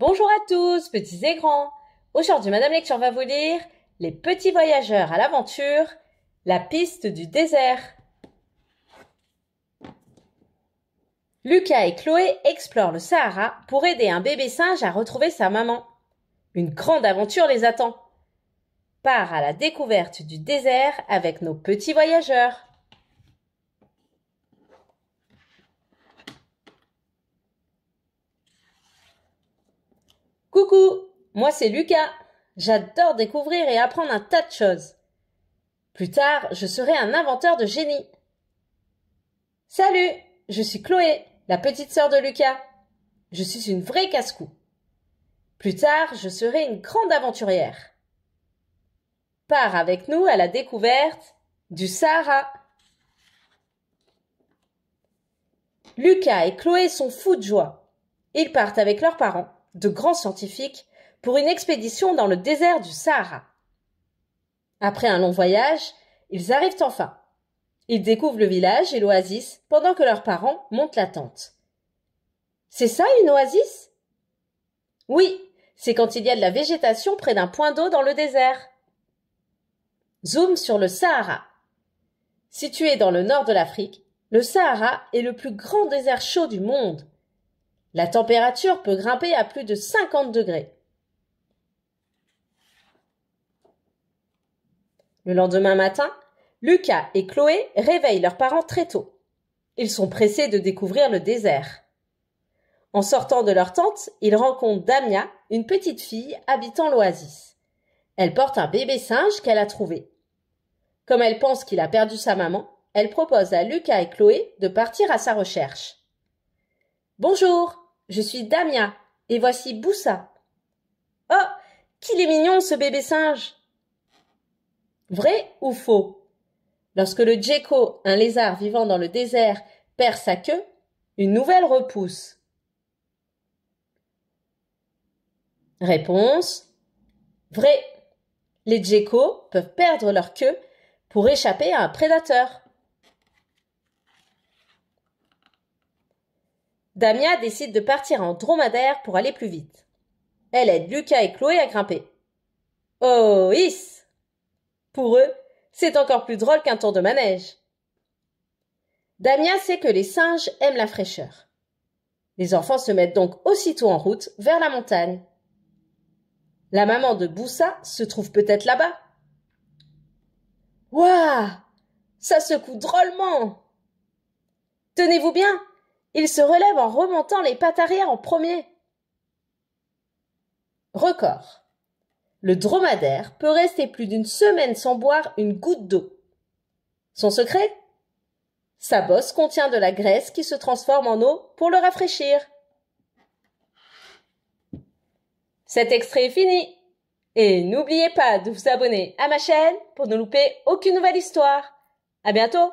Bonjour à tous, petits et grands. Aujourd'hui, Madame Lecture va vous lire Les petits voyageurs à l'aventure, la piste du désert. Lucas et Chloé explorent le Sahara pour aider un bébé singe à retrouver sa maman. Une grande aventure les attend. Part à la découverte du désert avec nos petits voyageurs. Coucou, moi c'est Lucas. J'adore découvrir et apprendre un tas de choses. Plus tard, je serai un inventeur de génie. Salut, je suis Chloé, la petite sœur de Lucas. Je suis une vraie casse-cou. Plus tard, je serai une grande aventurière. Pars avec nous à la découverte du Sahara. Lucas et Chloé sont fous de joie. Ils partent avec leurs parents de grands scientifiques pour une expédition dans le désert du Sahara. Après un long voyage, ils arrivent enfin. Ils découvrent le village et l'oasis pendant que leurs parents montent la tente. C'est ça une oasis Oui, c'est quand il y a de la végétation près d'un point d'eau dans le désert. Zoom sur le Sahara. Situé dans le nord de l'Afrique, le Sahara est le plus grand désert chaud du monde. La température peut grimper à plus de 50 degrés. Le lendemain matin, Lucas et Chloé réveillent leurs parents très tôt. Ils sont pressés de découvrir le désert. En sortant de leur tente, ils rencontrent Damia, une petite fille habitant l'oasis. Elle porte un bébé singe qu'elle a trouvé. Comme elle pense qu'il a perdu sa maman, elle propose à Lucas et Chloé de partir à sa recherche. Bonjour, je suis Damia, et voici Boussa. Oh, qu'il est mignon ce bébé singe Vrai ou faux Lorsque le djeko, un lézard vivant dans le désert, perd sa queue, une nouvelle repousse. Réponse Vrai. Les geckos peuvent perdre leur queue pour échapper à un prédateur. Damia décide de partir en dromadaire pour aller plus vite. Elle aide Lucas et Chloé à grimper. Oh, is Pour eux, c'est encore plus drôle qu'un tour de manège. Damia sait que les singes aiment la fraîcheur. Les enfants se mettent donc aussitôt en route vers la montagne. La maman de Boussa se trouve peut-être là-bas. Waouh Ça secoue drôlement Tenez-vous bien il se relève en remontant les pattes arrière en premier. Record. Le dromadaire peut rester plus d'une semaine sans boire une goutte d'eau. Son secret Sa bosse contient de la graisse qui se transforme en eau pour le rafraîchir. Cet extrait est fini. Et n'oubliez pas de vous abonner à ma chaîne pour ne louper aucune nouvelle histoire. À bientôt!